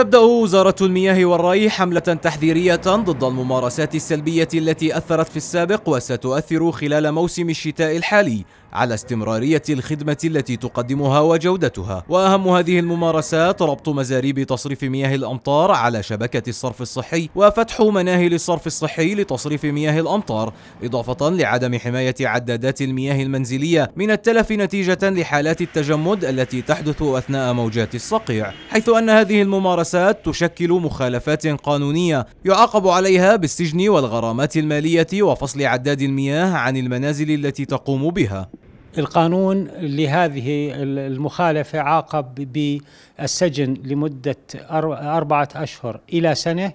تبدأ وزارة المياه والري حملة تحذيرية ضد الممارسات السلبية التي أثرت في السابق وستؤثر خلال موسم الشتاء الحالي على استمرارية الخدمة التي تقدمها وجودتها وأهم هذه الممارسات ربط مزاريب تصريف مياه الأمطار على شبكة الصرف الصحي وفتح مناهل الصرف الصحي لتصريف مياه الأمطار إضافة لعدم حماية عدادات المياه المنزلية من التلف نتيجة لحالات التجمد التي تحدث أثناء موجات الصقيع حيث أن هذه الممارسات تشكل مخالفات قانونية يعاقب عليها بالسجن والغرامات المالية وفصل عداد المياه عن المنازل التي تقوم بها القانون لهذه المخالفة عاقب بالسجن لمدة أربعة أشهر إلى سنة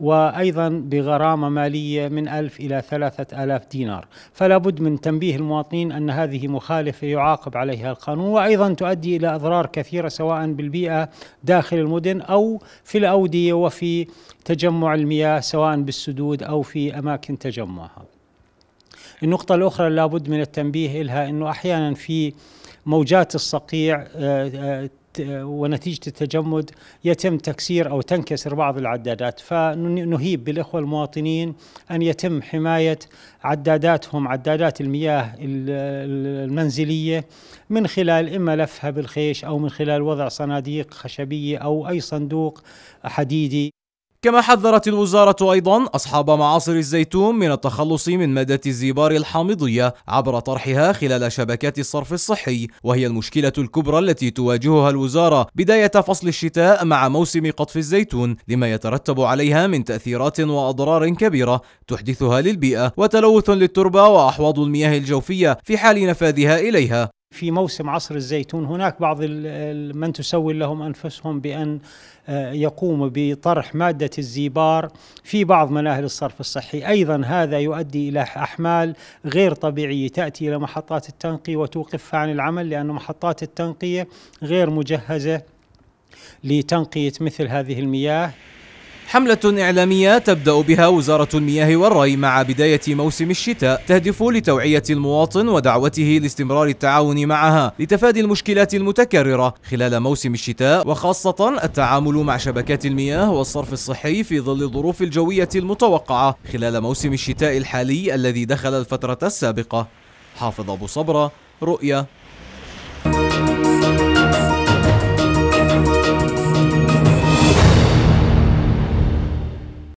وأيضا بغرامة مالية من ألف إلى ثلاثة آلاف دينار فلا بد من تنبيه المواطنين أن هذه مخالفة يعاقب عليها القانون وأيضا تؤدي إلى أضرار كثيرة سواء بالبيئة داخل المدن أو في الأودية وفي تجمع المياه سواء بالسدود أو في أماكن تجمعها النقطة الأخرى لابد من التنبيه إلها أنه أحيانا في موجات الصقيع آه، آه، ونتيجة التجمد يتم تكسير أو تنكسر بعض العدادات فنهيب بالإخوة المواطنين أن يتم حماية عداداتهم عدادات المياه المنزلية من خلال إما لفها بالخيش أو من خلال وضع صناديق خشبية أو أي صندوق حديدي كما حذرت الوزارة أيضا أصحاب معاصر الزيتون من التخلص من مادة الزبار الحامضية عبر طرحها خلال شبكات الصرف الصحي وهي المشكلة الكبرى التي تواجهها الوزارة بداية فصل الشتاء مع موسم قطف الزيتون لما يترتب عليها من تأثيرات وأضرار كبيرة تحدثها للبيئة وتلوث للتربة وأحواض المياه الجوفية في حال نفاذها إليها في موسم عصر الزيتون هناك بعض من تسول لهم انفسهم بان آه، يقوم بطرح ماده الزيبار في بعض مناهل الصرف الصحي، ايضا هذا يؤدي الى احمال غير طبيعيه تاتي الى محطات التنقيه وتوقفها عن العمل لان محطات التنقيه غير مجهزه لتنقيه مثل هذه المياه. حملة إعلامية تبدأ بها وزارة المياه والري مع بداية موسم الشتاء تهدف لتوعية المواطن ودعوته لاستمرار التعاون معها لتفادي المشكلات المتكررة خلال موسم الشتاء وخاصة التعامل مع شبكات المياه والصرف الصحي في ظل الظروف الجوية المتوقعة خلال موسم الشتاء الحالي الذي دخل الفترة السابقة حافظ أبو صبرة رؤية